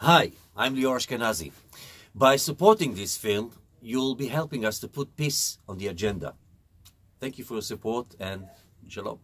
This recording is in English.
Hi, I'm Lior Ashkenazi. By supporting this film, you'll be helping us to put peace on the agenda. Thank you for your support and shalom.